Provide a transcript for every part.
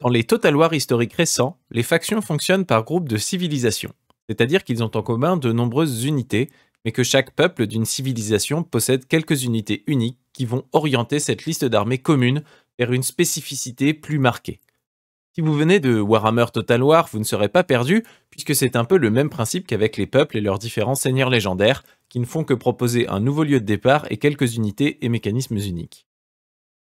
Dans les Total War historiques récents, les factions fonctionnent par groupe de civilisations, c'est-à-dire qu'ils ont en commun de nombreuses unités, mais que chaque peuple d'une civilisation possède quelques unités uniques qui vont orienter cette liste d'armées communes vers une spécificité plus marquée. Si vous venez de Warhammer Total War, vous ne serez pas perdu, puisque c'est un peu le même principe qu'avec les peuples et leurs différents seigneurs légendaires, qui ne font que proposer un nouveau lieu de départ et quelques unités et mécanismes uniques.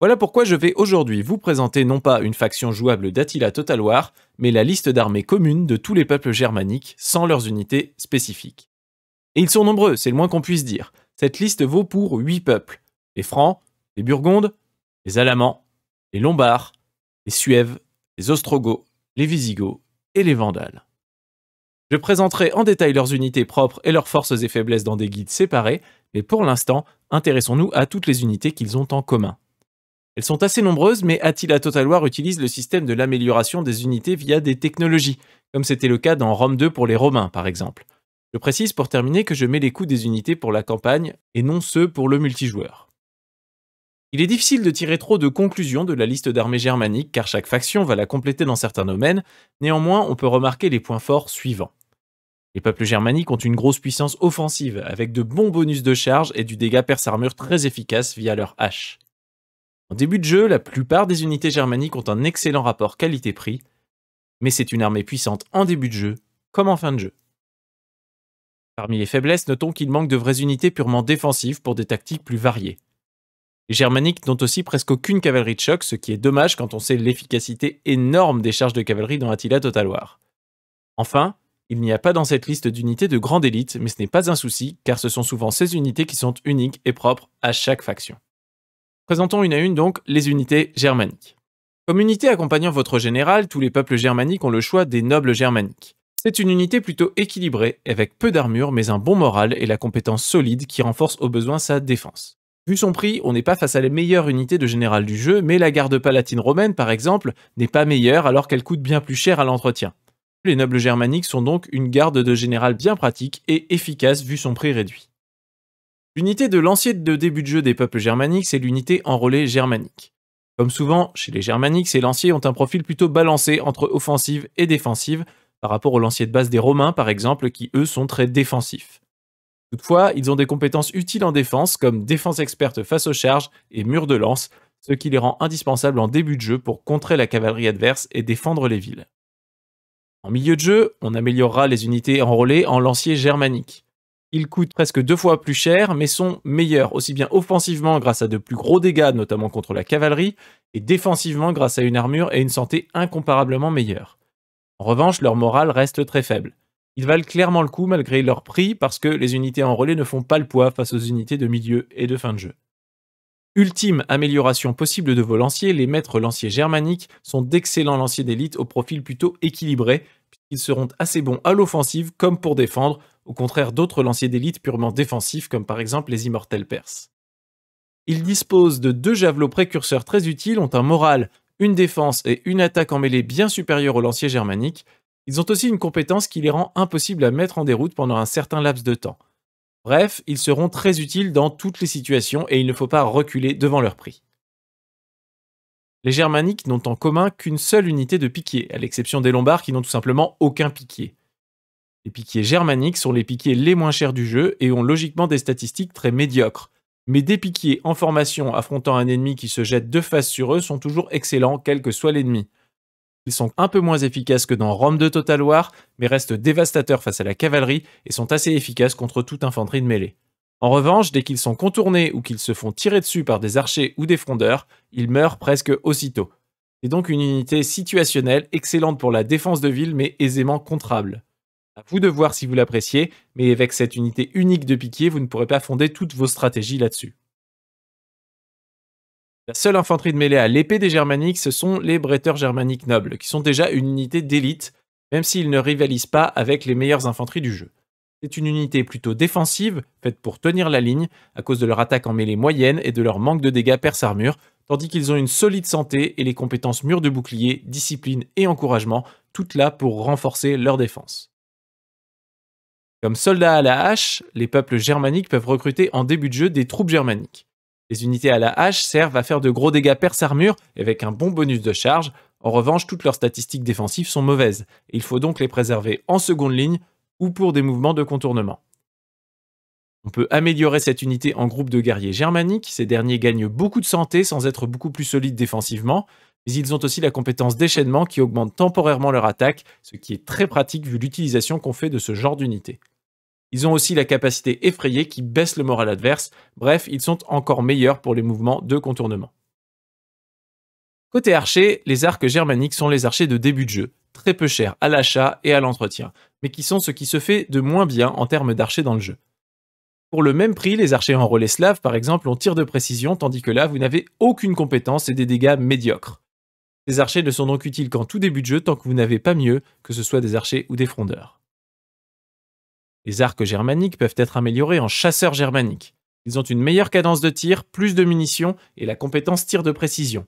Voilà pourquoi je vais aujourd'hui vous présenter non pas une faction jouable d'Attila Total War, mais la liste d'armées communes de tous les peuples germaniques, sans leurs unités spécifiques. Et ils sont nombreux, c'est le moins qu'on puisse dire. Cette liste vaut pour 8 peuples. Les Francs, les Burgondes, les Alamans, les Lombards, les Suèves, les Ostrogoths, les Visigoths et les Vandales. Je présenterai en détail leurs unités propres et leurs forces et faiblesses dans des guides séparés, mais pour l'instant, intéressons-nous à toutes les unités qu'ils ont en commun. Elles sont assez nombreuses, mais Attila Total War utilise le système de l'amélioration des unités via des technologies, comme c'était le cas dans Rome 2 pour les Romains par exemple. Je précise pour terminer que je mets les coûts des unités pour la campagne et non ceux pour le multijoueur. Il est difficile de tirer trop de conclusions de la liste d'armées germaniques car chaque faction va la compléter dans certains domaines, néanmoins on peut remarquer les points forts suivants. Les peuples germaniques ont une grosse puissance offensive avec de bons bonus de charge et du dégât perse-armure très efficace via leur hache. En début de jeu, la plupart des unités germaniques ont un excellent rapport qualité-prix, mais c'est une armée puissante en début de jeu comme en fin de jeu. Parmi les faiblesses, notons qu'il manque de vraies unités purement défensives pour des tactiques plus variées. Les germaniques n'ont aussi presque aucune cavalerie de choc, ce qui est dommage quand on sait l'efficacité énorme des charges de cavalerie dans Attila Total War. Enfin, il n'y a pas dans cette liste d'unités de grande élite, mais ce n'est pas un souci, car ce sont souvent ces unités qui sont uniques et propres à chaque faction. Présentons une à une donc les unités germaniques. Comme unité accompagnant votre général, tous les peuples germaniques ont le choix des nobles germaniques. C'est une unité plutôt équilibrée, avec peu d'armure mais un bon moral et la compétence solide qui renforce au besoin sa défense. Vu son prix, on n'est pas face à les meilleures unités de général du jeu, mais la garde palatine romaine, par exemple, n'est pas meilleure alors qu'elle coûte bien plus cher à l'entretien. Les nobles germaniques sont donc une garde de général bien pratique et efficace vu son prix réduit. L'unité de lancier de début de jeu des peuples germaniques, c'est l'unité enrôlée germanique. Comme souvent, chez les germaniques, ces lanciers ont un profil plutôt balancé entre offensive et défensive, par rapport aux lanciers de base des Romains par exemple, qui eux sont très défensifs. Toutefois, ils ont des compétences utiles en défense, comme défense experte face aux charges et mur de lance, ce qui les rend indispensables en début de jeu pour contrer la cavalerie adverse et défendre les villes. En milieu de jeu, on améliorera les unités enrôlées en lanciers germaniques. Ils coûtent presque deux fois plus cher, mais sont meilleurs, aussi bien offensivement grâce à de plus gros dégâts, notamment contre la cavalerie, et défensivement grâce à une armure et une santé incomparablement meilleures. En revanche, leur morale reste très faible. Ils valent clairement le coup malgré leur prix parce que les unités en relais ne font pas le poids face aux unités de milieu et de fin de jeu. Ultime amélioration possible de vos lanciers, les maîtres lanciers germaniques sont d'excellents lanciers d'élite au profil plutôt équilibré, puisqu'ils seront assez bons à l'offensive comme pour défendre, au contraire d'autres lanciers d'élite purement défensifs comme par exemple les immortels perses. Ils disposent de deux javelots précurseurs très utiles, ont un moral, une défense et une attaque en mêlée bien supérieures aux lanciers germaniques. Ils ont aussi une compétence qui les rend impossibles à mettre en déroute pendant un certain laps de temps. Bref, ils seront très utiles dans toutes les situations et il ne faut pas reculer devant leur prix. Les germaniques n'ont en commun qu'une seule unité de piquier, à l'exception des lombards qui n'ont tout simplement aucun piquier. Les piquiers germaniques sont les piquiers les moins chers du jeu et ont logiquement des statistiques très médiocres. Mais des piquiers en formation affrontant un ennemi qui se jette de face sur eux sont toujours excellents, quel que soit l'ennemi. Ils sont un peu moins efficaces que dans Rome de Total War, mais restent dévastateurs face à la cavalerie et sont assez efficaces contre toute infanterie de mêlée. En revanche, dès qu'ils sont contournés ou qu'ils se font tirer dessus par des archers ou des frondeurs, ils meurent presque aussitôt. C'est donc une unité situationnelle excellente pour la défense de ville mais aisément contrable. À vous de voir si vous l'appréciez, mais avec cette unité unique de piquier, vous ne pourrez pas fonder toutes vos stratégies là-dessus. La seule infanterie de mêlée à l'épée des germaniques, ce sont les bretteurs germaniques nobles, qui sont déjà une unité d'élite, même s'ils ne rivalisent pas avec les meilleures infanteries du jeu. C'est une unité plutôt défensive, faite pour tenir la ligne, à cause de leur attaque en mêlée moyenne et de leur manque de dégâts perce-armure, tandis qu'ils ont une solide santé et les compétences mur de bouclier, discipline et encouragement, toutes là pour renforcer leur défense. Comme soldats à la hache, les peuples germaniques peuvent recruter en début de jeu des troupes germaniques. Les unités à la hache servent à faire de gros dégâts perse armure avec un bon bonus de charge. En revanche, toutes leurs statistiques défensives sont mauvaises. Et il faut donc les préserver en seconde ligne ou pour des mouvements de contournement. On peut améliorer cette unité en groupe de guerriers germaniques, ces derniers gagnent beaucoup de santé sans être beaucoup plus solides défensivement, mais ils ont aussi la compétence déchaînement qui augmente temporairement leur attaque, ce qui est très pratique vu l'utilisation qu'on fait de ce genre d'unité. Ils ont aussi la capacité effrayée qui baisse le moral adverse. Bref, ils sont encore meilleurs pour les mouvements de contournement. Côté archer, les arcs germaniques sont les archers de début de jeu, très peu chers à l'achat et à l'entretien, mais qui sont ce qui se fait de moins bien en termes d'archers dans le jeu. Pour le même prix, les archers en relais slave, par exemple, ont tir de précision, tandis que là, vous n'avez aucune compétence et des dégâts médiocres. Ces archers ne sont donc utiles qu'en tout début de jeu tant que vous n'avez pas mieux, que ce soit des archers ou des frondeurs. Les arcs germaniques peuvent être améliorés en chasseurs germaniques. Ils ont une meilleure cadence de tir, plus de munitions et la compétence tir de précision.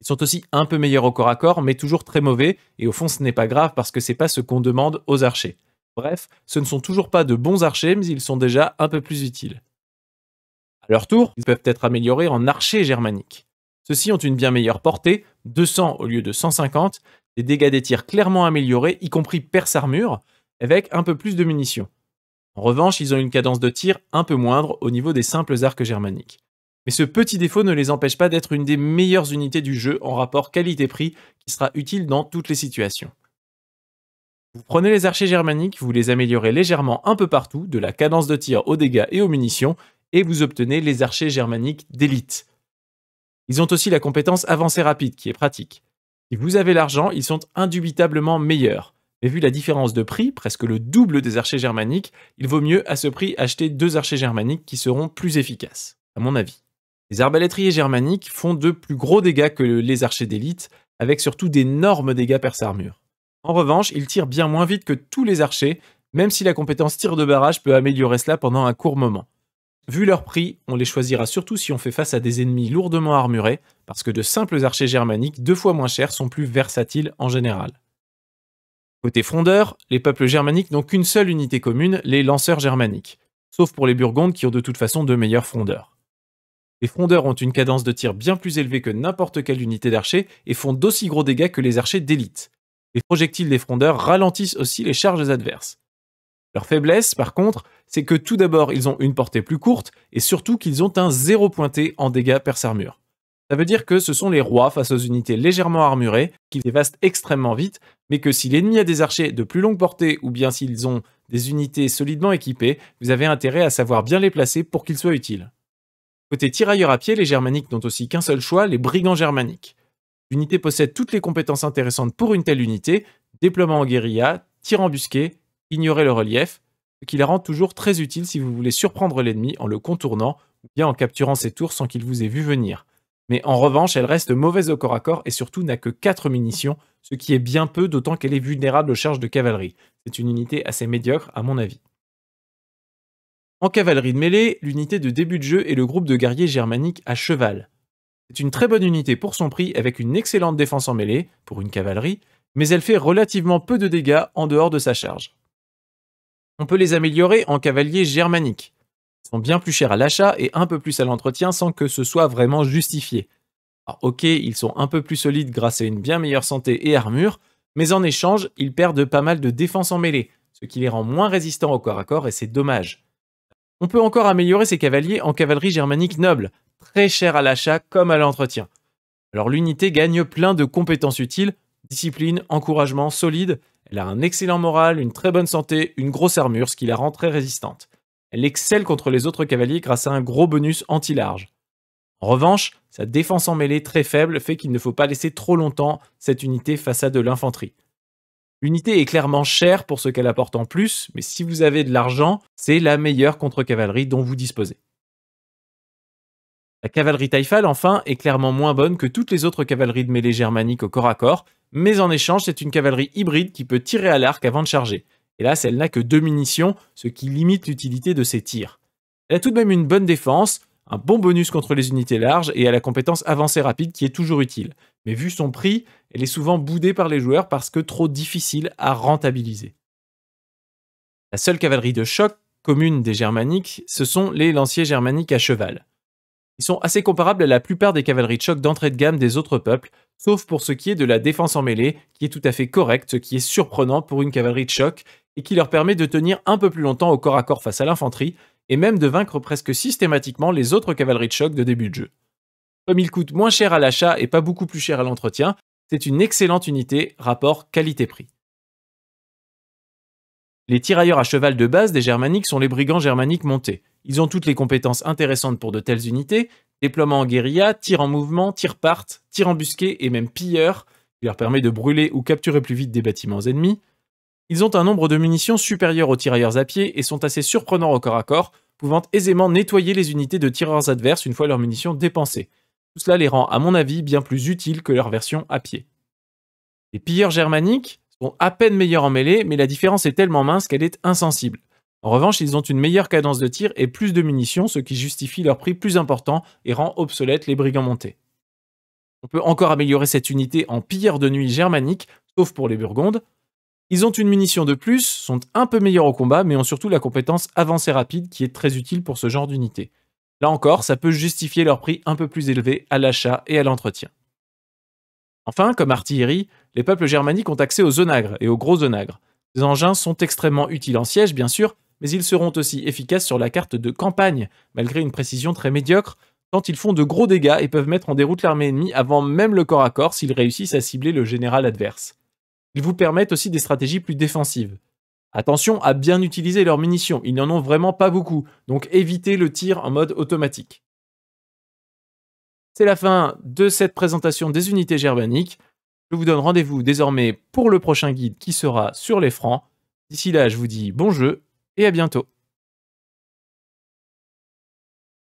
Ils sont aussi un peu meilleurs au corps à corps, mais toujours très mauvais, et au fond ce n'est pas grave parce que c'est pas ce qu'on demande aux archers. Bref, ce ne sont toujours pas de bons archers, mais ils sont déjà un peu plus utiles. À leur tour, ils peuvent être améliorés en archers germaniques. Ceux-ci ont une bien meilleure portée, 200 au lieu de 150, des dégâts des tirs clairement améliorés, y compris perce-armure, avec un peu plus de munitions. En revanche, ils ont une cadence de tir un peu moindre au niveau des simples arcs germaniques. Mais ce petit défaut ne les empêche pas d'être une des meilleures unités du jeu en rapport qualité-prix qui sera utile dans toutes les situations. Vous prenez les archers germaniques, vous les améliorez légèrement un peu partout, de la cadence de tir aux dégâts et aux munitions, et vous obtenez les archers germaniques d'élite. Ils ont aussi la compétence avancée rapide qui est pratique. Si vous avez l'argent, ils sont indubitablement meilleurs. Mais vu la différence de prix, presque le double des archers germaniques, il vaut mieux à ce prix acheter deux archers germaniques qui seront plus efficaces, à mon avis. Les arbalétriers germaniques font de plus gros dégâts que les archers d'élite, avec surtout d'énormes dégâts perce-armure. En revanche, ils tirent bien moins vite que tous les archers, même si la compétence tir de barrage peut améliorer cela pendant un court moment. Vu leur prix, on les choisira surtout si on fait face à des ennemis lourdement armurés, parce que de simples archers germaniques deux fois moins chers sont plus versatiles en général. Côté frondeurs, les peuples germaniques n'ont qu'une seule unité commune, les lanceurs germaniques, sauf pour les Burgondes qui ont de toute façon de meilleurs frondeurs. Les frondeurs ont une cadence de tir bien plus élevée que n'importe quelle unité d'archers et font d'aussi gros dégâts que les archers d'élite. Les projectiles des frondeurs ralentissent aussi les charges adverses. Leur faiblesse, par contre, c'est que tout d'abord ils ont une portée plus courte et surtout qu'ils ont un zéro pointé en dégâts perce-armure. Ça veut dire que ce sont les rois face aux unités légèrement armurées qui dévastent extrêmement vite, mais que si l'ennemi a des archers de plus longue portée ou bien s'ils ont des unités solidement équipées, vous avez intérêt à savoir bien les placer pour qu'ils soient utiles. Côté tirailleurs à pied, les germaniques n'ont aussi qu'un seul choix, les brigands germaniques. L'unité possède toutes les compétences intéressantes pour une telle unité, déploiement en guérilla, tir embusqué, ignorer le relief, ce qui la rend toujours très utile si vous voulez surprendre l'ennemi en le contournant ou bien en capturant ses tours sans qu'il vous ait vu venir mais en revanche, elle reste mauvaise au corps à corps et surtout n'a que 4 munitions, ce qui est bien peu d'autant qu'elle est vulnérable aux charges de cavalerie. C'est une unité assez médiocre à mon avis. En cavalerie de mêlée, l'unité de début de jeu est le groupe de guerriers germaniques à cheval. C'est une très bonne unité pour son prix avec une excellente défense en mêlée, pour une cavalerie, mais elle fait relativement peu de dégâts en dehors de sa charge. On peut les améliorer en cavaliers germaniques. Ils sont bien plus chers à l'achat et un peu plus à l'entretien sans que ce soit vraiment justifié. Alors ok, ils sont un peu plus solides grâce à une bien meilleure santé et armure, mais en échange, ils perdent pas mal de défense en mêlée, ce qui les rend moins résistants au corps à corps et c'est dommage. On peut encore améliorer ces cavaliers en cavalerie germanique noble, très chère à l'achat comme à l'entretien. Alors l'unité gagne plein de compétences utiles, discipline, encouragement, solide, elle a un excellent moral, une très bonne santé, une grosse armure, ce qui la rend très résistante. Elle excelle contre les autres cavaliers grâce à un gros bonus anti-large. En revanche, sa défense en mêlée très faible fait qu'il ne faut pas laisser trop longtemps cette unité face à de l'infanterie. L'unité est clairement chère pour ce qu'elle apporte en plus, mais si vous avez de l'argent, c'est la meilleure contre-cavalerie dont vous disposez. La cavalerie Taïfal, enfin, est clairement moins bonne que toutes les autres cavaleries de mêlée germanique au corps à corps, mais en échange, c'est une cavalerie hybride qui peut tirer à l'arc avant de charger. Hélas, elle n'a que deux munitions, ce qui limite l'utilité de ses tirs. Elle a tout de même une bonne défense, un bon bonus contre les unités larges et a la compétence avancée rapide qui est toujours utile. Mais vu son prix, elle est souvent boudée par les joueurs parce que trop difficile à rentabiliser. La seule cavalerie de choc commune des germaniques, ce sont les lanciers germaniques à cheval. Ils sont assez comparables à la plupart des cavaleries de choc d'entrée de gamme des autres peuples, sauf pour ce qui est de la défense en mêlée, qui est tout à fait correcte, ce qui est surprenant pour une cavalerie de choc, et qui leur permet de tenir un peu plus longtemps au corps à corps face à l'infanterie, et même de vaincre presque systématiquement les autres cavaleries de choc de début de jeu. Comme ils coûte moins cher à l'achat et pas beaucoup plus cher à l'entretien, c'est une excellente unité rapport qualité-prix. Les tirailleurs à cheval de base des germaniques sont les brigands germaniques montés. Ils ont toutes les compétences intéressantes pour de telles unités, déploiement en guérilla, tir en mouvement, tir part, tir embusqué et même pilleur, qui leur permet de brûler ou capturer plus vite des bâtiments ennemis, ils ont un nombre de munitions supérieur aux tirailleurs à pied et sont assez surprenants au corps à corps, pouvant aisément nettoyer les unités de tireurs adverses une fois leurs munitions dépensées. Tout cela les rend, à mon avis, bien plus utiles que leur version à pied. Les pilleurs germaniques sont à peine meilleurs en mêlée, mais la différence est tellement mince qu'elle est insensible. En revanche, ils ont une meilleure cadence de tir et plus de munitions, ce qui justifie leur prix plus important et rend obsolètes les brigands montés. On peut encore améliorer cette unité en pilleurs de nuit germaniques, sauf pour les Burgondes, ils ont une munition de plus, sont un peu meilleurs au combat, mais ont surtout la compétence avancée rapide qui est très utile pour ce genre d'unité. Là encore, ça peut justifier leur prix un peu plus élevé à l'achat et à l'entretien. Enfin, comme artillerie, les peuples germaniques ont accès aux onagres et aux gros onagres. Ces engins sont extrêmement utiles en siège, bien sûr, mais ils seront aussi efficaces sur la carte de campagne, malgré une précision très médiocre, tant ils font de gros dégâts et peuvent mettre en déroute l'armée ennemie avant même le corps à corps s'ils réussissent à cibler le général adverse ils vous permettent aussi des stratégies plus défensives. Attention à bien utiliser leurs munitions, ils n'en ont vraiment pas beaucoup, donc évitez le tir en mode automatique. C'est la fin de cette présentation des unités germaniques. Je vous donne rendez-vous désormais pour le prochain guide qui sera sur les francs. D'ici là, je vous dis bon jeu et à bientôt.